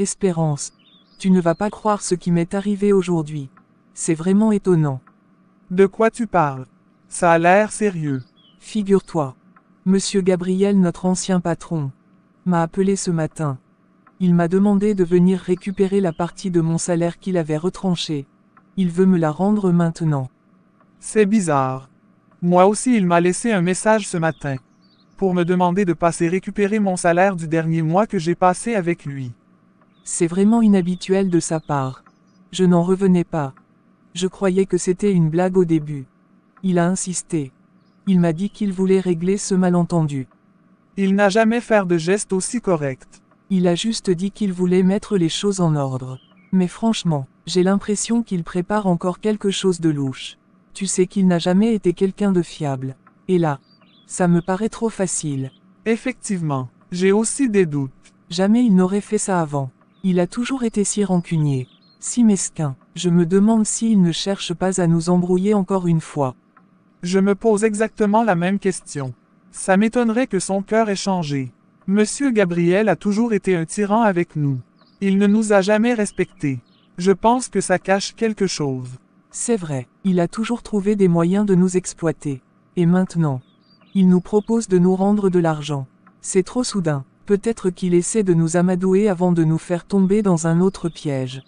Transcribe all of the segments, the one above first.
Espérance, tu ne vas pas croire ce qui m'est arrivé aujourd'hui. C'est vraiment étonnant. De quoi tu parles Ça a l'air sérieux. Figure-toi. Monsieur Gabriel, notre ancien patron, m'a appelé ce matin. Il m'a demandé de venir récupérer la partie de mon salaire qu'il avait retranchée. Il veut me la rendre maintenant. C'est bizarre. Moi aussi, il m'a laissé un message ce matin. Pour me demander de passer récupérer mon salaire du dernier mois que j'ai passé avec lui. C'est vraiment inhabituel de sa part. Je n'en revenais pas. Je croyais que c'était une blague au début. Il a insisté. Il m'a dit qu'il voulait régler ce malentendu. Il n'a jamais fait de geste aussi correct. Il a juste dit qu'il voulait mettre les choses en ordre. Mais franchement, j'ai l'impression qu'il prépare encore quelque chose de louche. Tu sais qu'il n'a jamais été quelqu'un de fiable. Et là, ça me paraît trop facile. Effectivement, j'ai aussi des doutes. Jamais il n'aurait fait ça avant. Il a toujours été si rancunier. Si mesquin. Je me demande s'il ne cherche pas à nous embrouiller encore une fois. Je me pose exactement la même question. Ça m'étonnerait que son cœur ait changé. Monsieur Gabriel a toujours été un tyran avec nous. Il ne nous a jamais respectés. Je pense que ça cache quelque chose. C'est vrai, il a toujours trouvé des moyens de nous exploiter. Et maintenant, il nous propose de nous rendre de l'argent. C'est trop soudain. Peut-être qu'il essaie de nous amadouer avant de nous faire tomber dans un autre piège.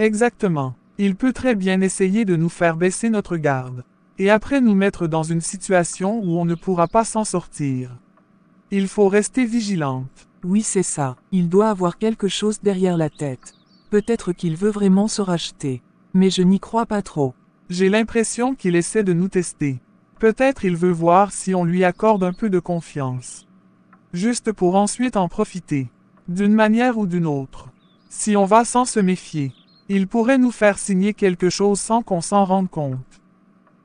Exactement. Il peut très bien essayer de nous faire baisser notre garde. Et après nous mettre dans une situation où on ne pourra pas s'en sortir. Il faut rester vigilante. Oui, c'est ça. Il doit avoir quelque chose derrière la tête. Peut-être qu'il veut vraiment se racheter. Mais je n'y crois pas trop. J'ai l'impression qu'il essaie de nous tester. Peut-être il veut voir si on lui accorde un peu de confiance juste pour ensuite en profiter, d'une manière ou d'une autre. Si on va sans se méfier, il pourrait nous faire signer quelque chose sans qu'on s'en rende compte.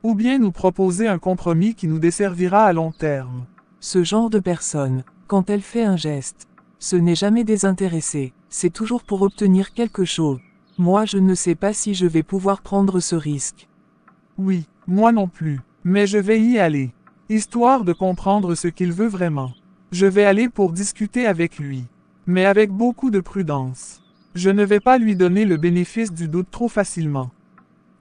Ou bien nous proposer un compromis qui nous desservira à long terme. Ce genre de personne, quand elle fait un geste, ce n'est jamais désintéressé, c'est toujours pour obtenir quelque chose. Moi je ne sais pas si je vais pouvoir prendre ce risque. Oui, moi non plus, mais je vais y aller, histoire de comprendre ce qu'il veut vraiment. Je vais aller pour discuter avec lui. Mais avec beaucoup de prudence. Je ne vais pas lui donner le bénéfice du doute trop facilement.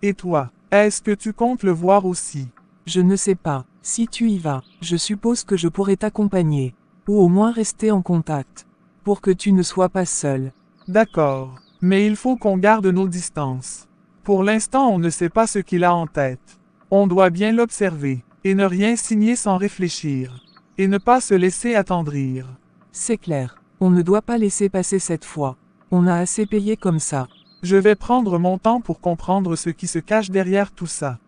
Et toi, est-ce que tu comptes le voir aussi Je ne sais pas. Si tu y vas, je suppose que je pourrais t'accompagner. Ou au moins rester en contact. Pour que tu ne sois pas seul. D'accord. Mais il faut qu'on garde nos distances. Pour l'instant, on ne sait pas ce qu'il a en tête. On doit bien l'observer, et ne rien signer sans réfléchir. Et ne pas se laisser attendrir. C'est clair. On ne doit pas laisser passer cette fois. On a assez payé comme ça. Je vais prendre mon temps pour comprendre ce qui se cache derrière tout ça.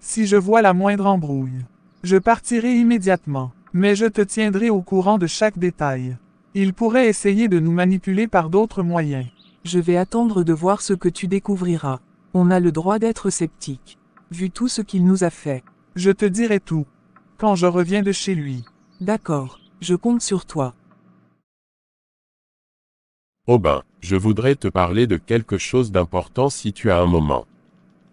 Si je vois la moindre embrouille, je partirai immédiatement, mais je te tiendrai au courant de chaque détail. Il pourrait essayer de nous manipuler par d'autres moyens. Je vais attendre de voir ce que tu découvriras. On a le droit d'être sceptique, vu tout ce qu'il nous a fait. Je te dirai tout, quand je reviens de chez lui. D'accord, je compte sur toi. Aubin, oh je voudrais te parler de quelque chose d'important si tu as un moment.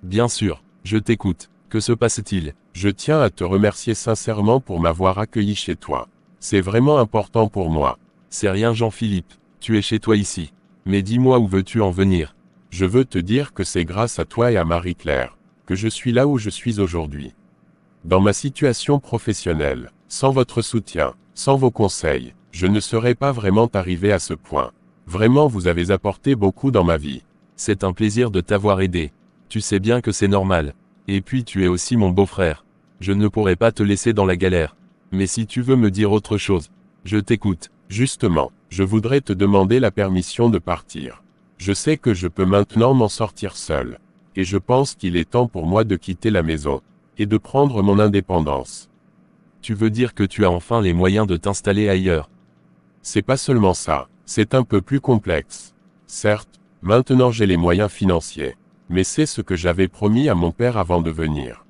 Bien sûr, je t'écoute. Que se passe-t-il Je tiens à te remercier sincèrement pour m'avoir accueilli chez toi. C'est vraiment important pour moi. C'est rien Jean-Philippe, tu es chez toi ici. Mais dis-moi où veux-tu en venir Je veux te dire que c'est grâce à toi et à Marie-Claire que je suis là où je suis aujourd'hui. Dans ma situation professionnelle, sans votre soutien, sans vos conseils, je ne serais pas vraiment arrivé à ce point. Vraiment, vous avez apporté beaucoup dans ma vie. C'est un plaisir de t'avoir aidé. Tu sais bien que c'est normal. Et puis tu es aussi mon beau-frère. Je ne pourrais pas te laisser dans la galère. Mais si tu veux me dire autre chose, je t'écoute. Justement, je voudrais te demander la permission de partir. Je sais que je peux maintenant m'en sortir seul. Et je pense qu'il est temps pour moi de quitter la maison. Et de prendre mon indépendance tu veux dire que tu as enfin les moyens de t'installer ailleurs. C'est pas seulement ça, c'est un peu plus complexe. Certes, maintenant j'ai les moyens financiers, mais c'est ce que j'avais promis à mon père avant de venir.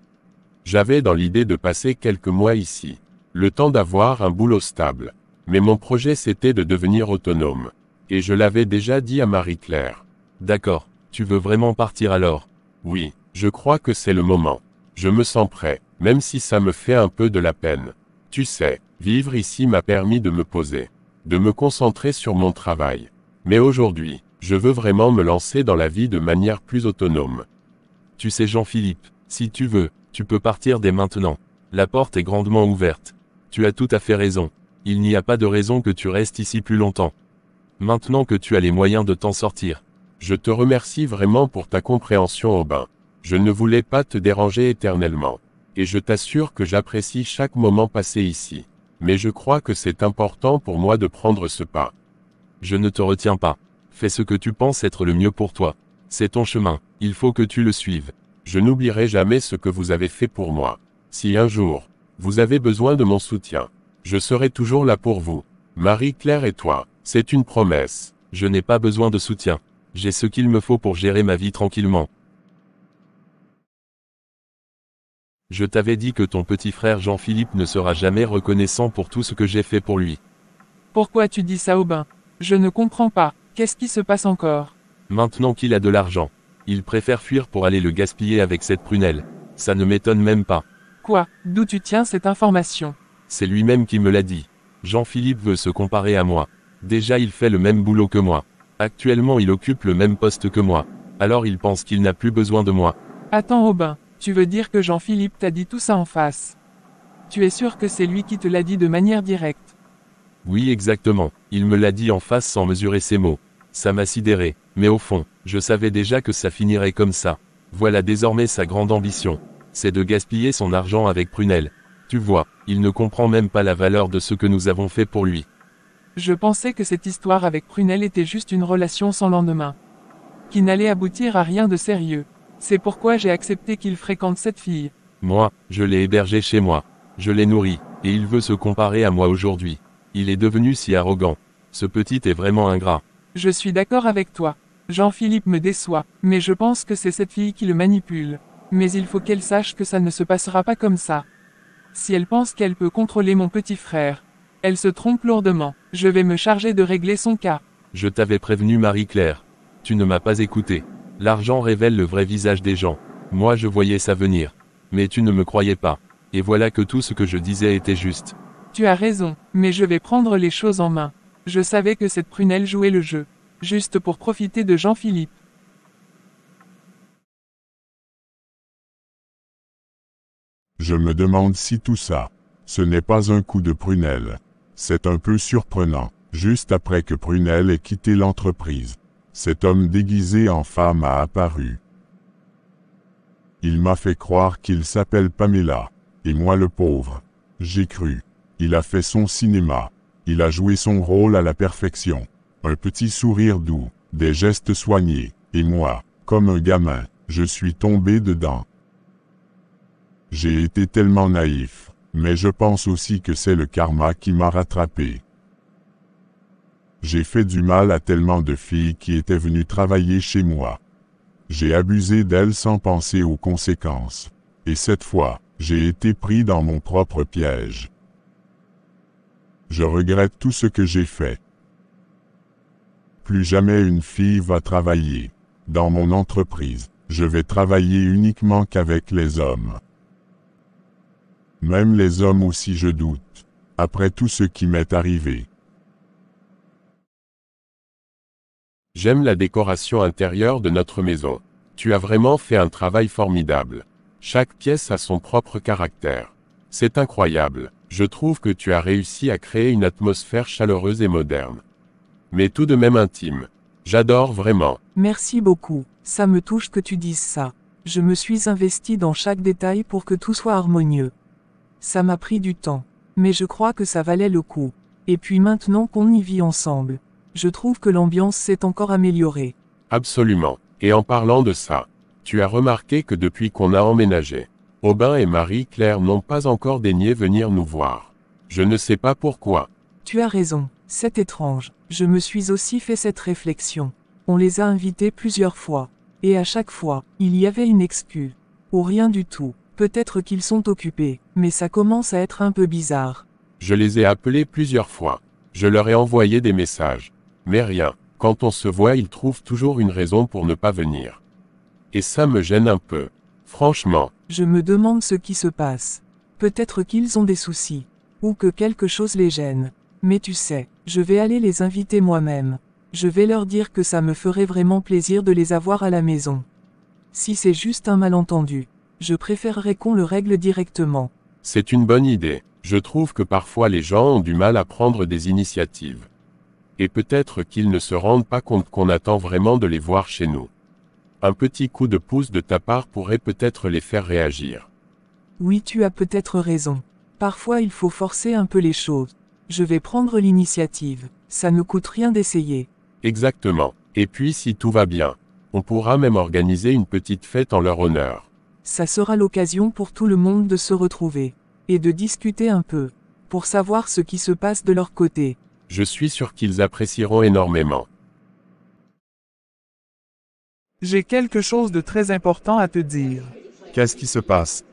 J'avais dans l'idée de passer quelques mois ici, le temps d'avoir un boulot stable, mais mon projet c'était de devenir autonome. Et je l'avais déjà dit à Marie-Claire. D'accord, tu veux vraiment partir alors Oui, je crois que c'est le moment. Je me sens prêt. Même si ça me fait un peu de la peine. Tu sais, vivre ici m'a permis de me poser, de me concentrer sur mon travail. Mais aujourd'hui, je veux vraiment me lancer dans la vie de manière plus autonome. Tu sais Jean-Philippe, si tu veux, tu peux partir dès maintenant. La porte est grandement ouverte. Tu as tout à fait raison. Il n'y a pas de raison que tu restes ici plus longtemps. Maintenant que tu as les moyens de t'en sortir. Je te remercie vraiment pour ta compréhension, bain. Je ne voulais pas te déranger éternellement et je t'assure que j'apprécie chaque moment passé ici. Mais je crois que c'est important pour moi de prendre ce pas. Je ne te retiens pas. Fais ce que tu penses être le mieux pour toi. C'est ton chemin, il faut que tu le suives. Je n'oublierai jamais ce que vous avez fait pour moi. Si un jour, vous avez besoin de mon soutien, je serai toujours là pour vous. Marie-Claire et toi, c'est une promesse. Je n'ai pas besoin de soutien. J'ai ce qu'il me faut pour gérer ma vie tranquillement. Je t'avais dit que ton petit frère Jean-Philippe ne sera jamais reconnaissant pour tout ce que j'ai fait pour lui. Pourquoi tu dis ça, Aubin Je ne comprends pas. Qu'est-ce qui se passe encore Maintenant qu'il a de l'argent, il préfère fuir pour aller le gaspiller avec cette prunelle. Ça ne m'étonne même pas. Quoi D'où tu tiens cette information C'est lui-même qui me l'a dit. Jean-Philippe veut se comparer à moi. Déjà il fait le même boulot que moi. Actuellement il occupe le même poste que moi. Alors il pense qu'il n'a plus besoin de moi. Attends Aubin, tu veux dire que Jean-Philippe t'a dit tout ça en face Tu es sûr que c'est lui qui te l'a dit de manière directe Oui, exactement. Il me l'a dit en face sans mesurer ses mots. Ça m'a sidéré, mais au fond, je savais déjà que ça finirait comme ça. Voilà désormais sa grande ambition. C'est de gaspiller son argent avec Prunelle. Tu vois, il ne comprend même pas la valeur de ce que nous avons fait pour lui. Je pensais que cette histoire avec Prunelle était juste une relation sans lendemain. Qui n'allait aboutir à rien de sérieux. C'est pourquoi j'ai accepté qu'il fréquente cette fille. Moi, je l'ai hébergé chez moi. Je l'ai nourri, et il veut se comparer à moi aujourd'hui. Il est devenu si arrogant. Ce petit est vraiment ingrat. Je suis d'accord avec toi. Jean-Philippe me déçoit, mais je pense que c'est cette fille qui le manipule. Mais il faut qu'elle sache que ça ne se passera pas comme ça. Si elle pense qu'elle peut contrôler mon petit frère, elle se trompe lourdement. Je vais me charger de régler son cas. Je t'avais prévenu Marie-Claire. Tu ne m'as pas écouté. L'argent révèle le vrai visage des gens. Moi je voyais ça venir. Mais tu ne me croyais pas. Et voilà que tout ce que je disais était juste. Tu as raison, mais je vais prendre les choses en main. Je savais que cette prunelle jouait le jeu. Juste pour profiter de Jean-Philippe. Je me demande si tout ça, ce n'est pas un coup de prunelle. C'est un peu surprenant, juste après que Prunelle ait quitté l'entreprise cet homme déguisé en femme a apparu. Il m'a fait croire qu'il s'appelle Pamela, et moi le pauvre, j'ai cru. Il a fait son cinéma, il a joué son rôle à la perfection. Un petit sourire doux, des gestes soignés, et moi, comme un gamin, je suis tombé dedans. J'ai été tellement naïf, mais je pense aussi que c'est le karma qui m'a rattrapé. J'ai fait du mal à tellement de filles qui étaient venues travailler chez moi. J'ai abusé d'elles sans penser aux conséquences. Et cette fois, j'ai été pris dans mon propre piège. Je regrette tout ce que j'ai fait. Plus jamais une fille va travailler. Dans mon entreprise, je vais travailler uniquement qu'avec les hommes. Même les hommes aussi je doute. Après tout ce qui m'est arrivé. J'aime la décoration intérieure de notre maison. Tu as vraiment fait un travail formidable. Chaque pièce a son propre caractère. C'est incroyable. Je trouve que tu as réussi à créer une atmosphère chaleureuse et moderne. Mais tout de même intime. J'adore vraiment. Merci beaucoup. Ça me touche que tu dises ça. Je me suis investi dans chaque détail pour que tout soit harmonieux. Ça m'a pris du temps. Mais je crois que ça valait le coup. Et puis maintenant qu'on y vit ensemble, je trouve que l'ambiance s'est encore améliorée. Absolument. Et en parlant de ça, tu as remarqué que depuis qu'on a emménagé, Aubin et Marie-Claire n'ont pas encore daigné venir nous voir. Je ne sais pas pourquoi. Tu as raison, c'est étrange. Je me suis aussi fait cette réflexion. On les a invités plusieurs fois. Et à chaque fois, il y avait une excuse. Ou rien du tout. Peut-être qu'ils sont occupés, mais ça commence à être un peu bizarre. Je les ai appelés plusieurs fois. Je leur ai envoyé des messages. Mais rien, quand on se voit ils trouvent toujours une raison pour ne pas venir. Et ça me gêne un peu. Franchement. Je me demande ce qui se passe. Peut-être qu'ils ont des soucis. Ou que quelque chose les gêne. Mais tu sais, je vais aller les inviter moi-même. Je vais leur dire que ça me ferait vraiment plaisir de les avoir à la maison. Si c'est juste un malentendu, je préférerais qu'on le règle directement. C'est une bonne idée. Je trouve que parfois les gens ont du mal à prendre des initiatives. Et peut-être qu'ils ne se rendent pas compte qu'on attend vraiment de les voir chez nous. Un petit coup de pouce de ta part pourrait peut-être les faire réagir. Oui, tu as peut-être raison. Parfois il faut forcer un peu les choses. Je vais prendre l'initiative. Ça ne coûte rien d'essayer. Exactement. Et puis si tout va bien, on pourra même organiser une petite fête en leur honneur. Ça sera l'occasion pour tout le monde de se retrouver et de discuter un peu, pour savoir ce qui se passe de leur côté. Je suis sûr qu'ils apprécieront énormément. J'ai quelque chose de très important à te dire. Qu'est-ce qui se passe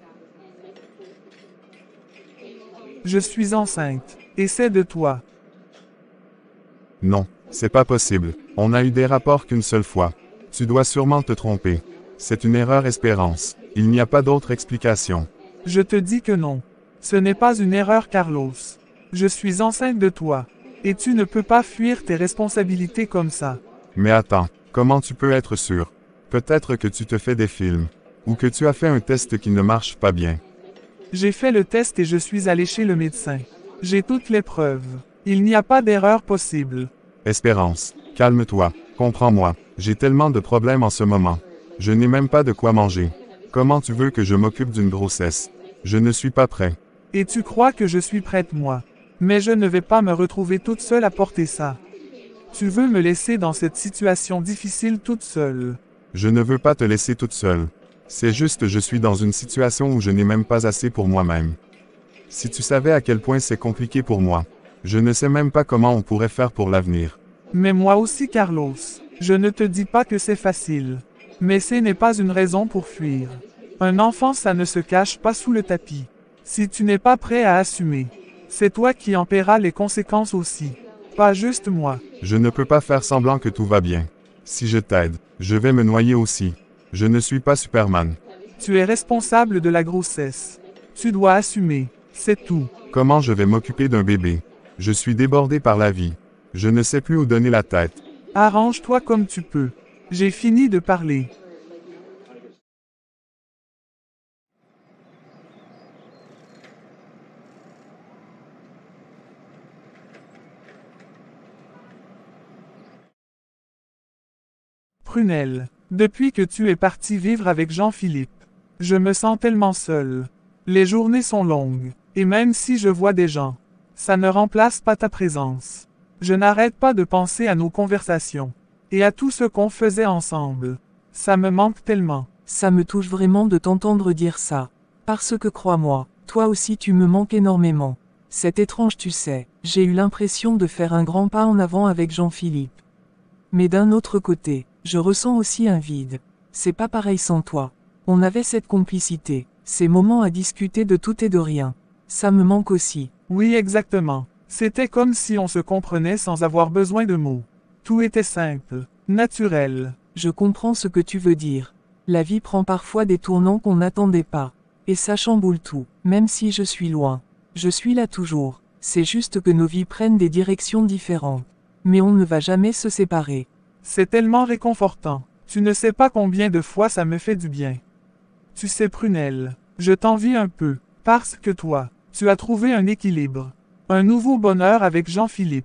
Je suis enceinte, et c'est de toi. Non, c'est pas possible. On a eu des rapports qu'une seule fois. Tu dois sûrement te tromper. C'est une erreur espérance. Il n'y a pas d'autre explication. Je te dis que non. Ce n'est pas une erreur Carlos. Je suis enceinte de toi. Et tu ne peux pas fuir tes responsabilités comme ça. Mais attends, comment tu peux être sûr Peut-être que tu te fais des films. Ou que tu as fait un test qui ne marche pas bien. J'ai fait le test et je suis allé chez le médecin. J'ai toutes les preuves. Il n'y a pas d'erreur possible. Espérance, calme-toi, comprends-moi. J'ai tellement de problèmes en ce moment. Je n'ai même pas de quoi manger. Comment tu veux que je m'occupe d'une grossesse Je ne suis pas prêt. Et tu crois que je suis prête moi mais je ne vais pas me retrouver toute seule à porter ça. Tu veux me laisser dans cette situation difficile toute seule. Je ne veux pas te laisser toute seule. C'est juste je suis dans une situation où je n'ai même pas assez pour moi-même. Si tu savais à quel point c'est compliqué pour moi, je ne sais même pas comment on pourrait faire pour l'avenir. Mais moi aussi Carlos, je ne te dis pas que c'est facile. Mais ce n'est pas une raison pour fuir. Un enfant ça ne se cache pas sous le tapis. Si tu n'es pas prêt à assumer, c'est toi qui en paieras les conséquences aussi. Pas juste moi. Je ne peux pas faire semblant que tout va bien. Si je t'aide, je vais me noyer aussi. Je ne suis pas Superman. Tu es responsable de la grossesse. Tu dois assumer. C'est tout. Comment je vais m'occuper d'un bébé Je suis débordé par la vie. Je ne sais plus où donner la tête. Arrange-toi comme tu peux. J'ai fini de parler. Prunelle. Depuis que tu es parti vivre avec Jean-Philippe, je me sens tellement seule. Les journées sont longues, et même si je vois des gens, ça ne remplace pas ta présence. Je n'arrête pas de penser à nos conversations, et à tout ce qu'on faisait ensemble. Ça me manque tellement. Ça me touche vraiment de t'entendre dire ça. Parce que crois-moi, toi aussi tu me manques énormément. C'est étrange tu sais, j'ai eu l'impression de faire un grand pas en avant avec Jean-Philippe. Mais d'un autre côté, je ressens aussi un vide. C'est pas pareil sans toi. On avait cette complicité, ces moments à discuter de tout et de rien. Ça me manque aussi. Oui, exactement. C'était comme si on se comprenait sans avoir besoin de mots. Tout était simple, naturel. Je comprends ce que tu veux dire. La vie prend parfois des tournants qu'on n'attendait pas. Et ça chamboule tout, même si je suis loin. Je suis là toujours. C'est juste que nos vies prennent des directions différentes. Mais on ne va jamais se séparer. C'est tellement réconfortant. Tu ne sais pas combien de fois ça me fait du bien. Tu sais, Prunelle, je t'envie un peu, parce que toi, tu as trouvé un équilibre. Un nouveau bonheur avec Jean-Philippe.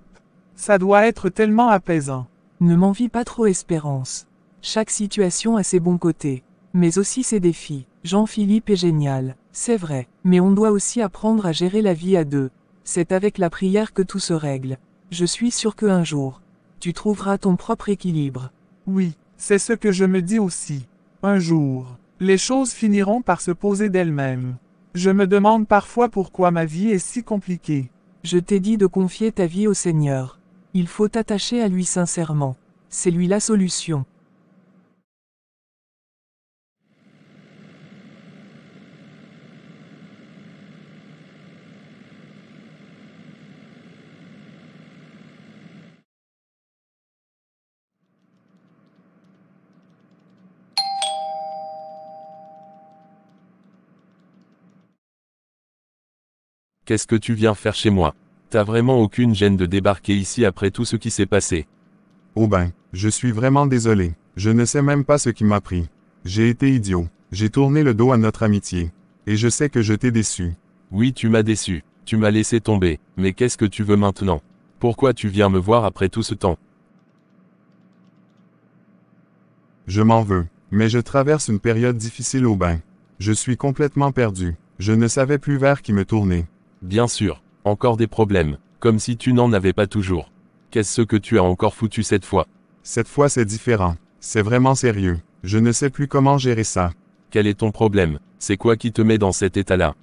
Ça doit être tellement apaisant. Ne m'envie pas trop espérance. Chaque situation a ses bons côtés, mais aussi ses défis. Jean-Philippe est génial, c'est vrai, mais on doit aussi apprendre à gérer la vie à deux. C'est avec la prière que tout se règle. Je suis sûr qu'un jour, tu trouveras ton propre équilibre. Oui, c'est ce que je me dis aussi. Un jour, les choses finiront par se poser d'elles-mêmes. Je me demande parfois pourquoi ma vie est si compliquée. Je t'ai dit de confier ta vie au Seigneur. Il faut t'attacher à lui sincèrement. C'est lui la solution. Qu'est-ce que tu viens faire chez moi T'as vraiment aucune gêne de débarquer ici après tout ce qui s'est passé. Oh ben, je suis vraiment désolé. Je ne sais même pas ce qui m'a pris. J'ai été idiot. J'ai tourné le dos à notre amitié. Et je sais que je t'ai déçu. Oui, tu m'as déçu. Tu m'as laissé tomber. Mais qu'est-ce que tu veux maintenant Pourquoi tu viens me voir après tout ce temps Je m'en veux. Mais je traverse une période difficile au bain. Je suis complètement perdu. Je ne savais plus vers qui me tourner. Bien sûr, encore des problèmes, comme si tu n'en avais pas toujours. Qu'est-ce que tu as encore foutu cette fois Cette fois c'est différent. C'est vraiment sérieux. Je ne sais plus comment gérer ça. Quel est ton problème C'est quoi qui te met dans cet état-là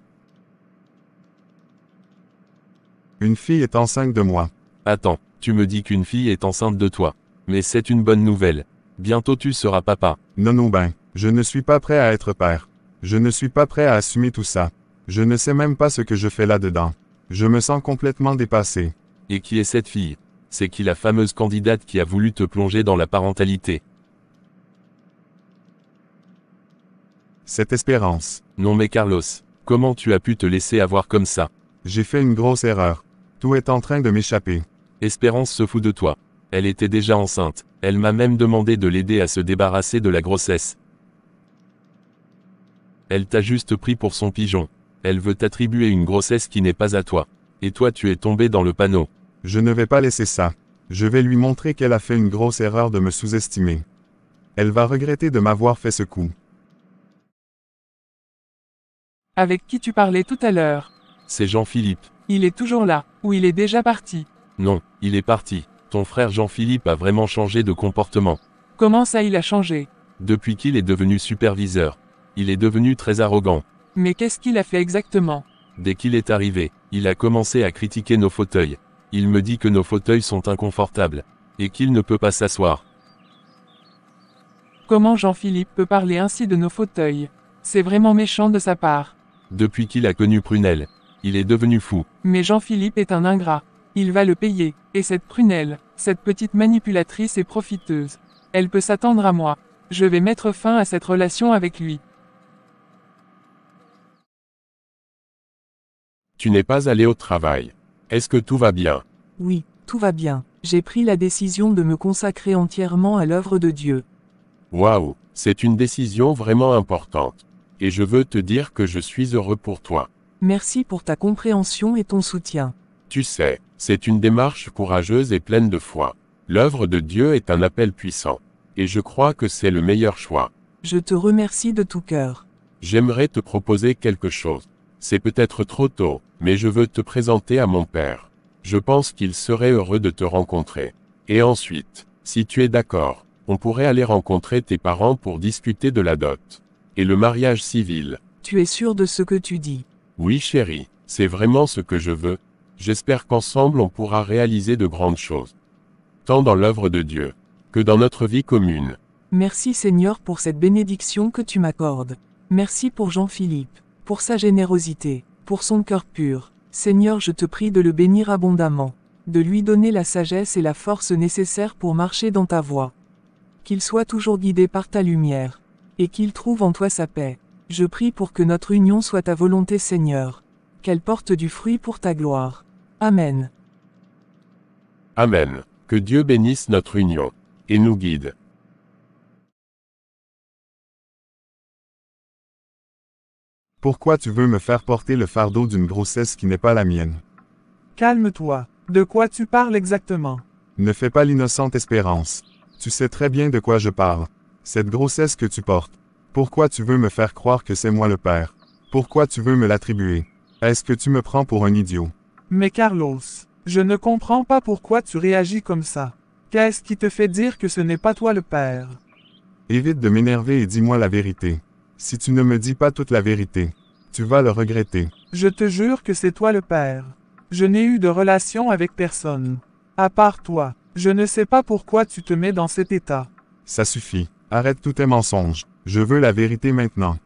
Une fille est enceinte de moi. Attends, tu me dis qu'une fille est enceinte de toi. Mais c'est une bonne nouvelle. Bientôt tu seras papa. Non, non, ben, je ne suis pas prêt à être père. Je ne suis pas prêt à assumer tout ça. Je ne sais même pas ce que je fais là-dedans. Je me sens complètement dépassé. Et qui est cette fille C'est qui la fameuse candidate qui a voulu te plonger dans la parentalité Cette espérance. Non mais Carlos, comment tu as pu te laisser avoir comme ça J'ai fait une grosse erreur. Tout est en train de m'échapper. Espérance se fout de toi. Elle était déjà enceinte. Elle m'a même demandé de l'aider à se débarrasser de la grossesse. Elle t'a juste pris pour son pigeon. Elle veut t'attribuer une grossesse qui n'est pas à toi. Et toi tu es tombé dans le panneau. Je ne vais pas laisser ça. Je vais lui montrer qu'elle a fait une grosse erreur de me sous-estimer. Elle va regretter de m'avoir fait ce coup. Avec qui tu parlais tout à l'heure C'est Jean-Philippe. Il est toujours là, ou il est déjà parti Non, il est parti. Ton frère Jean-Philippe a vraiment changé de comportement. Comment ça il a changé Depuis qu'il est devenu superviseur. Il est devenu très arrogant. Mais qu'est-ce qu'il a fait exactement Dès qu'il est arrivé, il a commencé à critiquer nos fauteuils. Il me dit que nos fauteuils sont inconfortables, et qu'il ne peut pas s'asseoir. Comment Jean-Philippe peut parler ainsi de nos fauteuils C'est vraiment méchant de sa part. Depuis qu'il a connu Prunelle, il est devenu fou. Mais Jean-Philippe est un ingrat. Il va le payer, et cette Prunelle, cette petite manipulatrice et profiteuse, elle peut s'attendre à moi. Je vais mettre fin à cette relation avec lui. Tu n'es pas allé au travail. Est-ce que tout va bien Oui, tout va bien. J'ai pris la décision de me consacrer entièrement à l'œuvre de Dieu. Waouh, c'est une décision vraiment importante. Et je veux te dire que je suis heureux pour toi. Merci pour ta compréhension et ton soutien. Tu sais, c'est une démarche courageuse et pleine de foi. L'œuvre de Dieu est un appel puissant. Et je crois que c'est le meilleur choix. Je te remercie de tout cœur. J'aimerais te proposer quelque chose. C'est peut-être trop tôt, mais je veux te présenter à mon père. Je pense qu'il serait heureux de te rencontrer. Et ensuite, si tu es d'accord, on pourrait aller rencontrer tes parents pour discuter de la dot. Et le mariage civil. Tu es sûr de ce que tu dis Oui chérie, c'est vraiment ce que je veux. J'espère qu'ensemble on pourra réaliser de grandes choses. Tant dans l'œuvre de Dieu, que dans notre vie commune. Merci Seigneur pour cette bénédiction que tu m'accordes. Merci pour Jean-Philippe pour sa générosité, pour son cœur pur. Seigneur, je te prie de le bénir abondamment, de lui donner la sagesse et la force nécessaires pour marcher dans ta voie. Qu'il soit toujours guidé par ta lumière, et qu'il trouve en toi sa paix. Je prie pour que notre union soit ta volonté, Seigneur, qu'elle porte du fruit pour ta gloire. Amen. Amen. Que Dieu bénisse notre union, et nous guide. Pourquoi tu veux me faire porter le fardeau d'une grossesse qui n'est pas la mienne? Calme-toi. De quoi tu parles exactement? Ne fais pas l'innocente espérance. Tu sais très bien de quoi je parle. Cette grossesse que tu portes. Pourquoi tu veux me faire croire que c'est moi le père? Pourquoi tu veux me l'attribuer? Est-ce que tu me prends pour un idiot? Mais Carlos, je ne comprends pas pourquoi tu réagis comme ça. Qu'est-ce qui te fait dire que ce n'est pas toi le père? Évite de m'énerver et dis-moi la vérité. Si tu ne me dis pas toute la vérité, tu vas le regretter. Je te jure que c'est toi le père. Je n'ai eu de relation avec personne. À part toi, je ne sais pas pourquoi tu te mets dans cet état. Ça suffit. Arrête tous tes mensonges. Je veux la vérité maintenant.